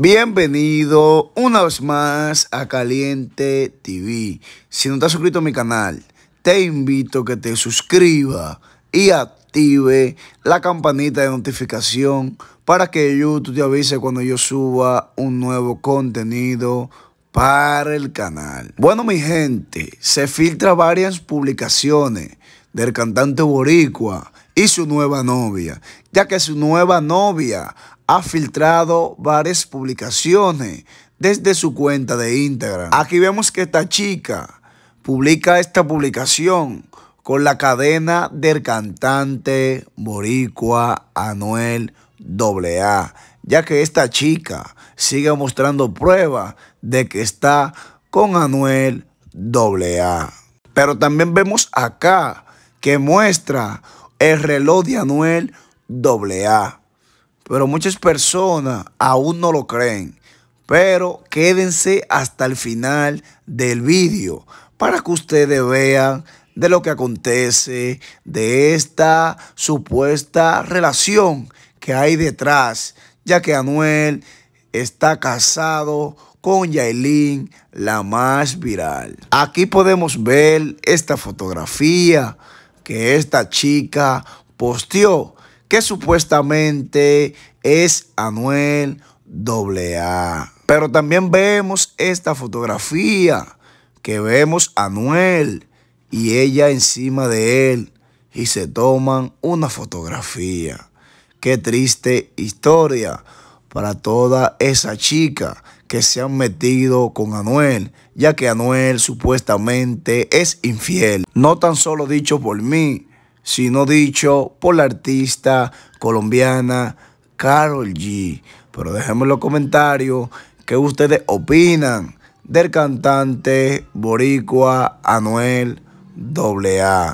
Bienvenido una vez más a Caliente TV. Si no has suscrito a mi canal, te invito a que te suscribas y active la campanita de notificación para que YouTube te avise cuando yo suba un nuevo contenido para el canal. Bueno, mi gente, se filtra varias publicaciones del cantante boricua y su nueva novia, ya que su nueva novia ha filtrado varias publicaciones desde su cuenta de Instagram. Aquí vemos que esta chica publica esta publicación con la cadena del cantante boricua Anuel AA, ya que esta chica sigue mostrando pruebas de que está con Anuel AA. Pero también vemos acá que muestra el reloj de Anuel AA. Pero muchas personas aún no lo creen. Pero quédense hasta el final del video para que ustedes vean de lo que acontece, de esta supuesta relación que hay detrás, ya que Anuel está casado con Yailin, la más viral. Aquí podemos ver esta fotografía que esta chica posteó que supuestamente es Anuel AA. Pero también vemos esta fotografía que vemos a Anuel y ella encima de él y se toman una fotografía. Qué triste historia para toda esa chica que se han metido con Anuel, ya que Anuel supuestamente es infiel. No tan solo dicho por mí, sino dicho por la artista colombiana Carol G. Pero déjenme en los comentarios que ustedes opinan del cantante boricua Anuel AA.